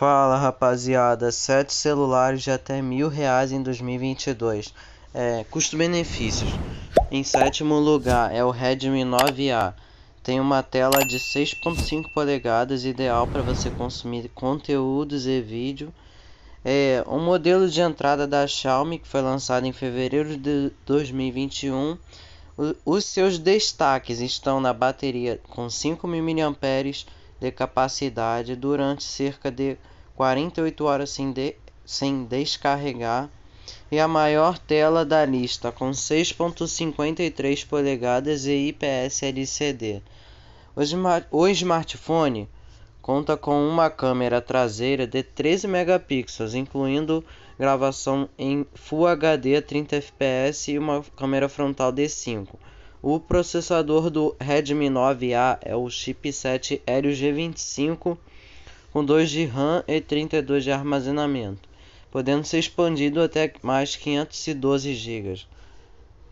Fala rapaziada, sete celulares de até mil reais em 2022. É, Custo-benefícios: em sétimo lugar é o Redmi 9A. Tem uma tela de 6,5 polegadas, ideal para você consumir conteúdos e vídeo. É um modelo de entrada da Xiaomi que foi lançado em fevereiro de 2021. Os seus destaques estão na bateria com 5.000 mAh de capacidade durante cerca de 48 horas sem, de, sem descarregar e a maior tela da lista com 6.53 polegadas e IPS LCD. O, smartphone conta com uma câmera traseira de 13 megapixels, incluindo gravação em Full HD a 30 fps e uma câmera frontal de 5. O processador do Redmi 9A é o chipset Helio G25 com 2 de RAM e 32 de armazenamento, podendo ser expandido até mais 512 GB.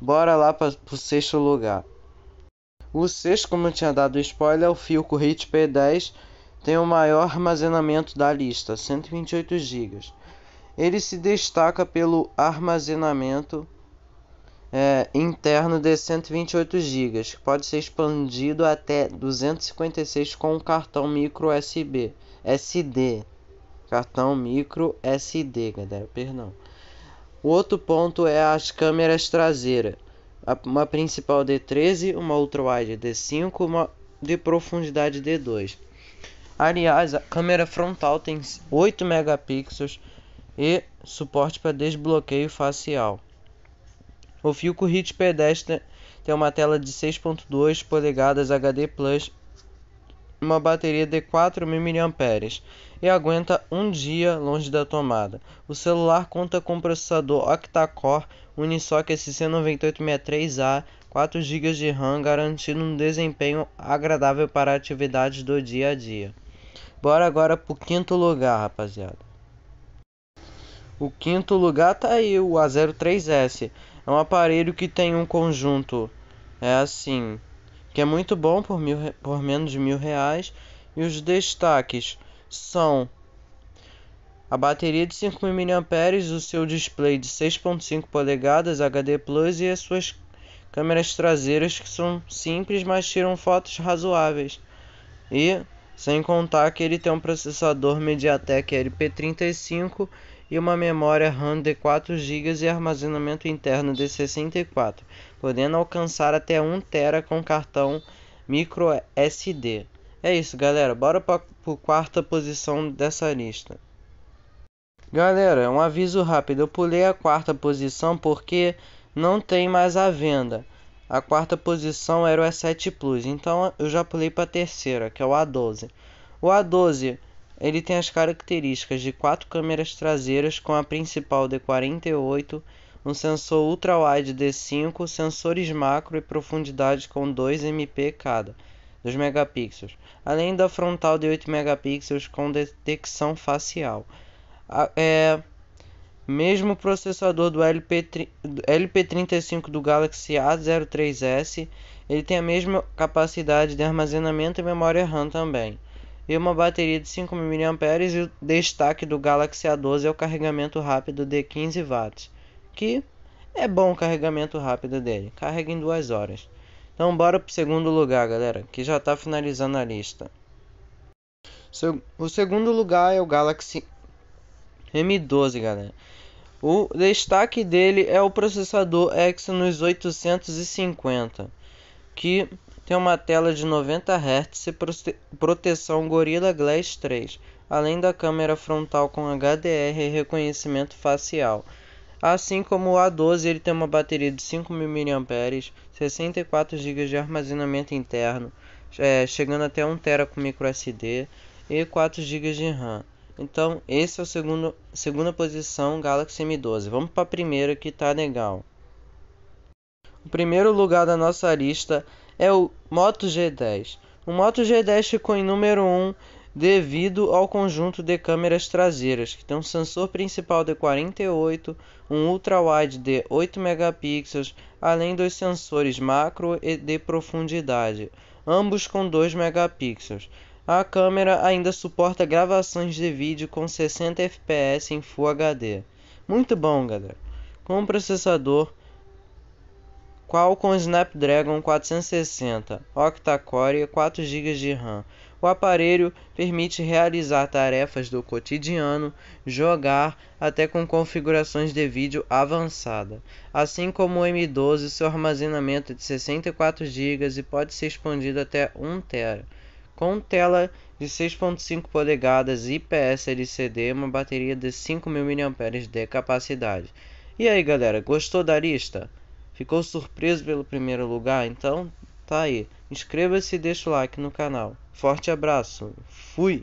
Bora lá para o sexto lugar. O sexto, como eu tinha dado spoiler, é o filco Hit P10, tem o maior armazenamento da lista, 128 GB. Ele se destaca pelo armazenamento é, interno de 128 GB, que pode ser expandido até 256 com um cartão micro USB SD, cartão micro SD, galera, perdão. O outro ponto é as câmeras traseiras. Uma principal D13, uma ultrawide D5, uma de profundidade D2. Aliás, a câmera frontal tem 8 megapixels e suporte para desbloqueio facial. O Filco Hit Pedestre tem uma tela de 6.2 polegadas HD Plus uma bateria de 4.000 mAh e aguenta um dia longe da tomada. O celular conta com processador octa-core Unisoc SC9863A, 4 GB de RAM, garantindo um desempenho agradável para atividades do dia a dia. Bora agora pro quinto lugar, rapaziada. O quinto lugar tá aí o A03S. É um aparelho que tem um conjunto é assim, que é muito bom por, mil, por menos de mil reais. E os destaques são a bateria de 5.000 mAh, o seu display de 6.5 polegadas HD Plus e as suas câmeras traseiras que são simples, mas tiram fotos razoáveis. E sem contar que ele tem um processador MediaTek LP35 e uma memória RAM de 4 GB e armazenamento interno de 64, podendo alcançar até 1 TB com cartão microSD. É isso, galera. Bora para a quarta posição dessa lista. Galera, um aviso rápido. Eu pulei a quarta posição porque não tem mais à venda. A quarta posição era o E7 Plus, então eu já pulei para a terceira, que é o A12. O A12 ele tem as características de quatro câmeras traseiras com a principal D48, um sensor ultra-wide D5, sensores macro e profundidade com 2 MP cada, 2 megapixels, além da frontal de 8 megapixels com detecção facial. A, é, mesmo processador do LP, LP35 do Galaxy A03s, ele tem a mesma capacidade de armazenamento e memória RAM também e uma bateria de 5.000 mAh e o destaque do Galaxy A12 é o carregamento rápido de 15 watts, que é bom o carregamento rápido dele, carrega em 2 horas. Então bora pro segundo lugar, galera, que já tá finalizando a lista. O segundo lugar é o Galaxy M12, galera. O destaque dele é o processador Exynos 850, que tem uma tela de 90 Hz e proteção Gorilla Glass 3, além da câmera frontal com HDR e reconhecimento facial. Assim como o A12, ele tem uma bateria de 5.000 mAh, 64 GB de armazenamento interno, é, chegando até 1 TB com microSD e 4 GB de RAM. Então, esse é o segundo segunda posição Galaxy M12. Vamos para a primeira que tá legal. O primeiro lugar da nossa lista é o Moto G10. O Moto G10 ficou em número 1 devido ao conjunto de câmeras traseiras, que tem um sensor principal de 48, um ultra-wide de 8 megapixels, além dos sensores macro e de profundidade, ambos com 2 megapixels. A câmera ainda suporta gravações de vídeo com 60 fps em Full HD. Muito bom, galera. Com um processador Qualcomm Snapdragon 460, octa-core, 4 GB de RAM. O aparelho permite realizar tarefas do cotidiano, jogar até com configurações de vídeo avançada. Assim como o M12, seu armazenamento é de 64 GB e pode ser expandido até 1 TB. Com tela de 6.5 polegadas IPS LCD, uma bateria de 5.000 mAh de capacidade. E aí galera, gostou da lista? Ficou surpreso pelo primeiro lugar? Então tá aí. Inscreva-se e deixa o like no canal. Forte abraço. Fui!